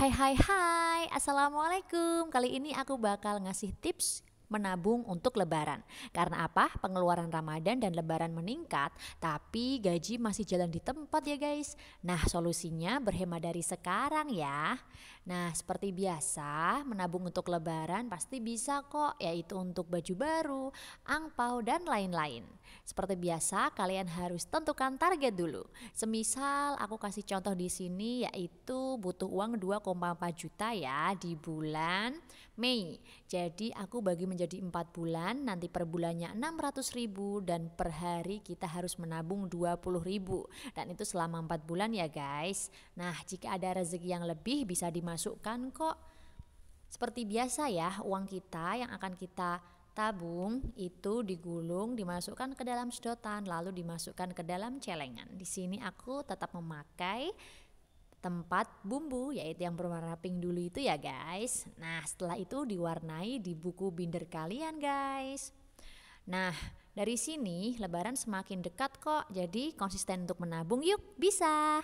Hai hai hai, Assalamualaikum Kali ini aku bakal ngasih tips menabung untuk lebaran. Karena apa? Pengeluaran Ramadan dan lebaran meningkat, tapi gaji masih jalan di tempat ya guys. Nah, solusinya berhemat dari sekarang ya. Nah, seperti biasa, menabung untuk lebaran pasti bisa kok, yaitu untuk baju baru, angpau dan lain-lain. Seperti biasa, kalian harus tentukan target dulu. Semisal aku kasih contoh di sini yaitu butuh uang 2,4 juta ya di bulan Mei. Jadi aku bagi menjadi menjadi 4 bulan, nanti per bulannya ribu dan per hari kita harus menabung ribu dan itu selama 4 bulan ya guys. Nah, jika ada rezeki yang lebih bisa dimasukkan kok. Seperti biasa ya, uang kita yang akan kita tabung itu digulung, dimasukkan ke dalam sedotan, lalu dimasukkan ke dalam celengan. Di sini aku tetap memakai tempat bumbu yaitu yang berwarna pink dulu itu ya guys. Nah setelah itu diwarnai di buku binder kalian guys. Nah dari sini lebaran semakin dekat kok jadi konsisten untuk menabung yuk bisa.